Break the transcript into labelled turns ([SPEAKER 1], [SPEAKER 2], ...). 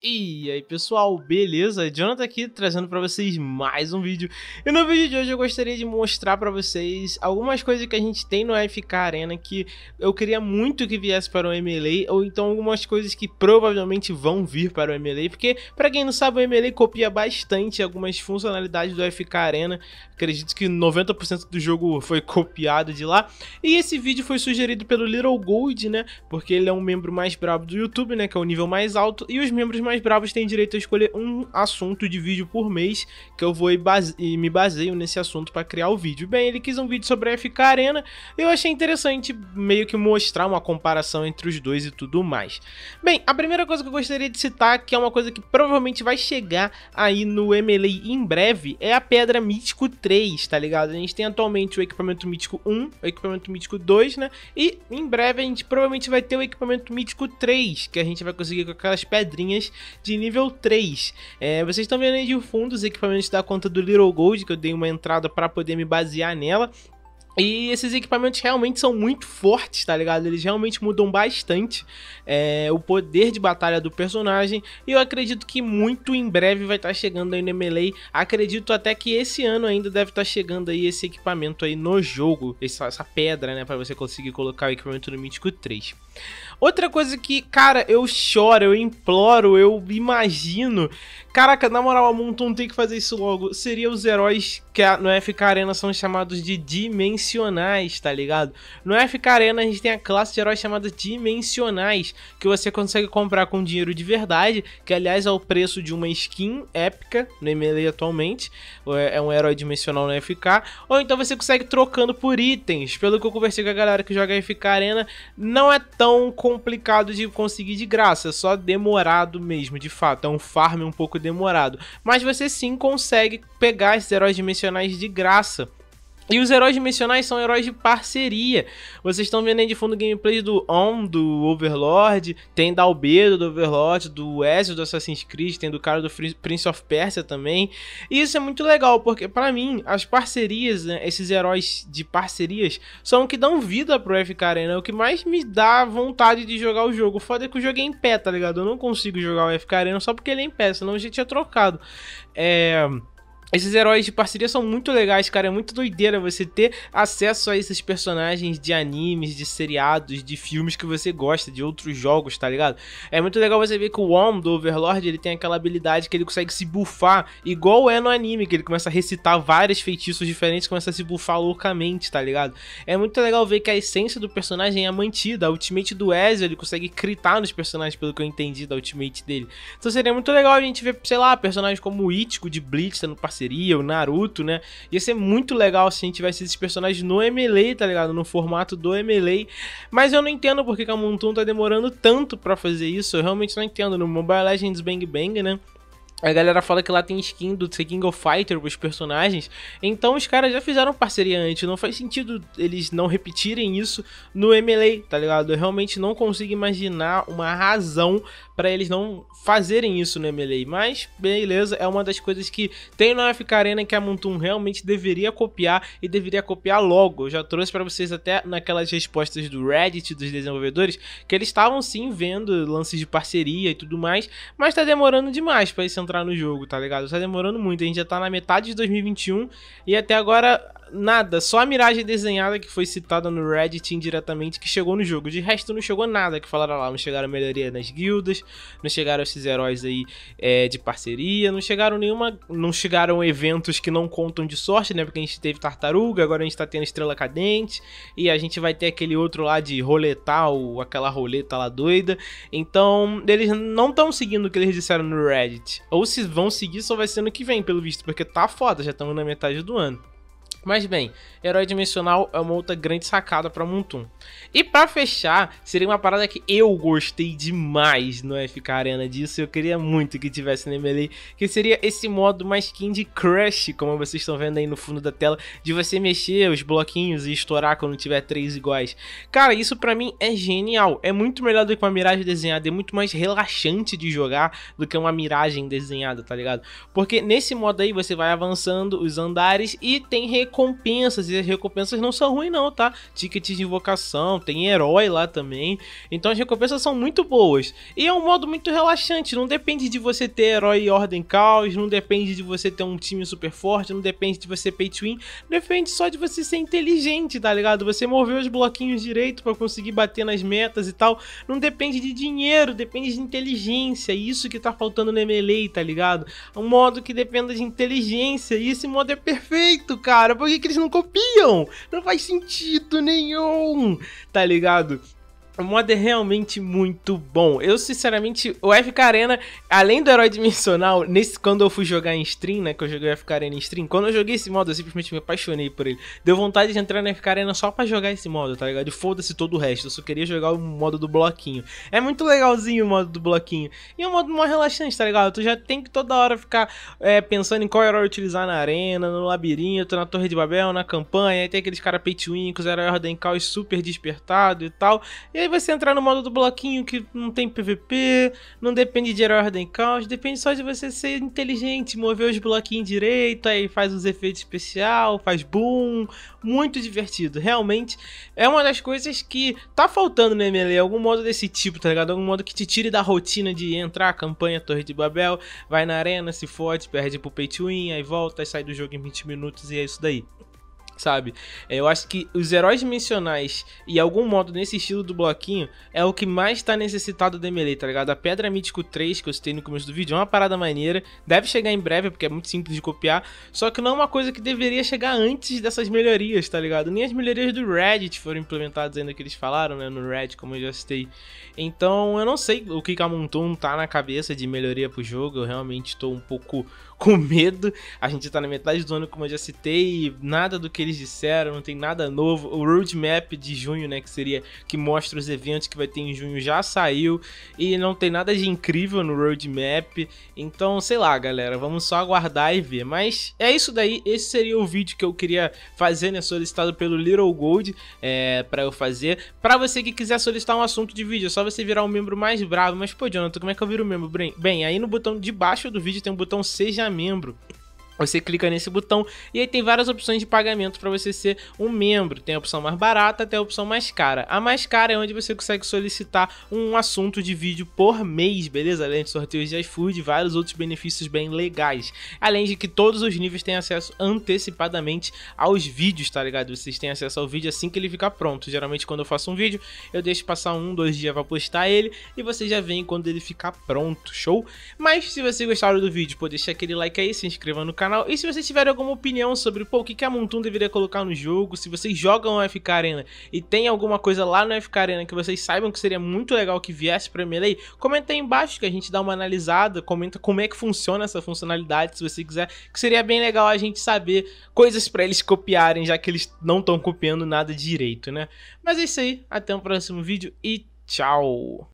[SPEAKER 1] E aí pessoal, beleza? Jonathan aqui trazendo para vocês mais um vídeo. E no vídeo de hoje eu gostaria de mostrar para vocês algumas coisas que a gente tem no AFK Arena que eu queria muito que viesse para o MLA ou então algumas coisas que provavelmente vão vir para o MLA, porque para quem não sabe o MLA copia bastante algumas funcionalidades do AFK Arena. Acredito que 90% do jogo foi copiado de lá. E esse vídeo foi sugerido pelo Little Gold, né? Porque ele é um membro mais brabo do YouTube, né, que é o nível mais alto e os membros mais bravos têm direito a escolher um assunto de vídeo por mês, que eu vou e, base... e me baseio nesse assunto para criar o vídeo. Bem, ele quis um vídeo sobre a FK Arena, eu achei interessante meio que mostrar uma comparação entre os dois e tudo mais. Bem, a primeira coisa que eu gostaria de citar, que é uma coisa que provavelmente vai chegar aí no MLA em breve, é a Pedra Mítico 3, tá ligado? A gente tem atualmente o equipamento Mítico 1, o equipamento Mítico 2, né? E em breve a gente provavelmente vai ter o equipamento Mítico 3, que a gente vai conseguir com aquelas pedrinhas de nível 3. É, vocês estão vendo aí de fundo os equipamentos da conta do Little Gold, que eu dei uma entrada para poder me basear nela. E esses equipamentos realmente são muito fortes, tá ligado? Eles realmente mudam bastante é, o poder de batalha do personagem. E eu acredito que muito em breve vai estar tá chegando aí no melee. Acredito até que esse ano ainda deve estar tá chegando aí esse equipamento aí no jogo. Essa, essa pedra, né? para você conseguir colocar o equipamento no Mítico 3. Outra coisa que, cara, eu choro, eu imploro, eu imagino Caraca, na moral, a Moonton tem que fazer isso logo. Seria os heróis que a, no é, FK Arena são chamados de dimensionais, tá ligado? No é FK Arena a gente tem a classe de heróis chamada dimensionais, que você consegue comprar com dinheiro de verdade, que aliás é o preço de uma skin épica no MLE atualmente. É, é um herói dimensional no FK. Ou então você consegue trocando por itens. Pelo que eu conversei com a galera que joga FK Arena, não é tão complicado de conseguir de graça, é só demorado mesmo, de fato. É um farm um pouco demorado demorado. Mas você sim consegue pegar esses heróis dimensionais de graça e os heróis dimensionais são heróis de parceria. Vocês estão vendo aí de fundo gameplay do On, do Overlord, tem da Albedo do Overlord, do Ezio do Assassin's Creed, tem do cara do Prince of Persia também. E isso é muito legal, porque para mim, as parcerias, né, esses heróis de parcerias, são o que dão vida pro FK Arena, é o que mais me dá vontade de jogar o jogo. Foda é que o jogo é em pé, tá ligado? Eu não consigo jogar o FK Arena só porque ele é em pé, senão a gente tinha é trocado. É... Esses heróis de parceria são muito legais, cara. É muito doideira você ter acesso a esses personagens de animes, de seriados, de filmes que você gosta, de outros jogos, tá ligado? É muito legal você ver que o Wong do Overlord ele tem aquela habilidade que ele consegue se bufar, igual é no anime, que ele começa a recitar vários feitiços diferentes, começa a se bufar loucamente, tá ligado? É muito legal ver que a essência do personagem é mantida. A ultimate do Ezio ele consegue critar nos personagens, pelo que eu entendi da ultimate dele. Então seria muito legal a gente ver, sei lá, personagens como o Ichigo de Blitz sendo parceiro seria, o Naruto, né? Ia ser muito legal se a gente tivesse esses personagens no MLA, tá ligado? No formato do MLA. Mas eu não entendo porque que a Moontoon tá demorando tanto para fazer isso. Eu realmente não entendo. No Mobile Legends Bang Bang, né? A galera fala que lá tem skin do The King of Fighter os personagens. Então os caras já fizeram parceria antes. Não faz sentido eles não repetirem isso no MLA, tá ligado? Eu realmente não consigo imaginar uma razão para eles não fazerem isso no MLA. Mas, beleza, é uma das coisas que tem na FK Arena que a Montum realmente deveria copiar e deveria copiar logo. Eu já trouxe para vocês até naquelas respostas do Reddit dos desenvolvedores que eles estavam sim vendo lances de parceria e tudo mais, mas tá demorando demais para isso entrar no jogo, tá ligado? Tá demorando muito. A gente já tá na metade de 2021 e até agora nada, só a miragem desenhada que foi citada no Reddit indiretamente que chegou no jogo. De resto, não chegou nada que falaram lá. Ah, não chegaram melhoria nas guildas, não chegaram esses heróis aí é, de parceria, não chegaram nenhuma. Não chegaram eventos que não contam de sorte, né? Porque a gente teve tartaruga, agora a gente tá tendo estrela cadente, e a gente vai ter aquele outro lá de roletar, ou aquela roleta lá doida. Então, eles não estão seguindo o que eles disseram no Reddit. Ou se vão seguir, só vai ser ano que vem, pelo visto, porque tá foda, já estamos na metade do ano. Mas bem, herói dimensional é uma outra grande sacada para Montum. E para fechar, seria uma parada que eu gostei demais no FK Arena disso, eu queria muito que tivesse na MLA, que seria esse modo mais de Crush, como vocês estão vendo aí no fundo da tela, de você mexer os bloquinhos e estourar quando tiver três iguais. Cara, isso para mim é genial, é muito melhor do que uma miragem desenhada, é muito mais relaxante de jogar do que uma miragem desenhada, tá ligado? Porque nesse modo aí você vai avançando os andares e tem recursos recompensas, e as recompensas não são ruins não, tá? Tickets de invocação, tem herói lá também. Então as recompensas são muito boas. E é um modo muito relaxante, não depende de você ter herói e ordem caos, não depende de você ter um time super forte, não depende de você pay to win, depende só de você ser inteligente, tá ligado? Você mover os bloquinhos direito para conseguir bater nas metas e tal. Não depende de dinheiro, depende de inteligência. Isso que tá faltando no MLA, tá ligado? Um modo que dependa de inteligência. E esse modo é perfeito, cara. Por que, que eles não copiam? Não faz sentido nenhum, tá ligado? O modo é realmente muito bom. Eu, sinceramente, o FK Arena, além do herói dimensional, nesse, quando eu fui jogar em stream, né? Que eu joguei o FK Arena em stream, quando eu joguei esse modo, eu simplesmente me apaixonei por ele. Deu vontade de entrar na FK Arena só pra jogar esse modo, tá ligado? Foda-se todo o resto. Eu só queria jogar o modo do bloquinho. É muito legalzinho o modo do bloquinho. E é um modo mais relaxante, tá ligado? Tu já tem que toda hora ficar é, pensando em qual herói utilizar na arena, no labirinto, na Torre de Babel, na campanha. Aí tem aqueles caras pay to win, que usaram ordem caos super despertado e tal. E aí aí você entrar no modo do bloquinho que não tem PVP, não depende de herói ordem caos, depende só de você ser inteligente, mover os bloquinhos direito, aí faz os efeitos especial, faz boom, muito divertido. Realmente é uma das coisas que tá faltando no MLE, algum modo desse tipo, tá ligado? Algum modo que te tire da rotina de entrar, campanha, Torre de Babel, vai na arena, se fode, perde pro pay to win, aí volta, sai do jogo em 20 minutos e é isso daí sabe? É, eu acho que os heróis dimensionais e algum modo nesse estilo do bloquinho é o que mais tá necessitado da melee, tá ligado? A Pedra Mítico 3 que eu citei no começo do vídeo é uma parada maneira, deve chegar em breve porque é muito simples de copiar, só que não é uma coisa que deveria chegar antes dessas melhorias, tá ligado? Nem as melhorias do Reddit foram implementadas ainda que eles falaram, né, no Reddit, como eu já citei. Então, eu não sei o que a monton tá na cabeça de melhoria pro jogo, eu realmente tô um pouco com medo. A gente tá na metade do ano, como eu já citei, nada do que eles disseram, não tem nada novo. O roadmap de junho, né, que seria que mostra os eventos que vai ter em junho, já saiu e não tem nada de incrível no roadmap. Então, sei lá, galera, vamos só aguardar e ver. Mas é isso daí, esse seria o vídeo que eu queria fazer, né, solicitado pelo Little Gold é, para eu fazer. Para você que quiser solicitar um assunto de vídeo, é só você virar um membro mais bravo. Mas, pô, Jonathan, como é que eu viro membro? Bem, aí no botão de baixo do vídeo tem um botão Seja membro você clica nesse botão e aí tem várias opções de pagamento para você ser um membro. Tem a opção mais barata até a opção mais cara. A mais cara é onde você consegue solicitar um assunto de vídeo por mês, beleza? Além de sorteios de iFood e vários outros benefícios bem legais. Além de que todos os níveis têm acesso antecipadamente aos vídeos, tá ligado? Vocês têm acesso ao vídeo assim que ele ficar pronto. Geralmente quando eu faço um vídeo, eu deixo passar um, dois dias para postar ele e vocês já veem quando ele ficar pronto, show? Mas se você gostar do vídeo, pô, deixa aquele like aí, se inscreva no canal canal. E se vocês tiverem alguma opinião sobre pô, o que, que a Montun deveria colocar no jogo, se vocês jogam o FK Arena e tem alguma coisa lá no FK Arena que vocês saibam que seria muito legal que viesse pra Melee, comenta aí embaixo que a gente dá uma analisada, comenta como é que funciona essa funcionalidade, se você quiser, que seria bem legal a gente saber coisas para eles copiarem, já que eles não estão copiando nada direito, né? Mas é isso aí, até o próximo vídeo e tchau!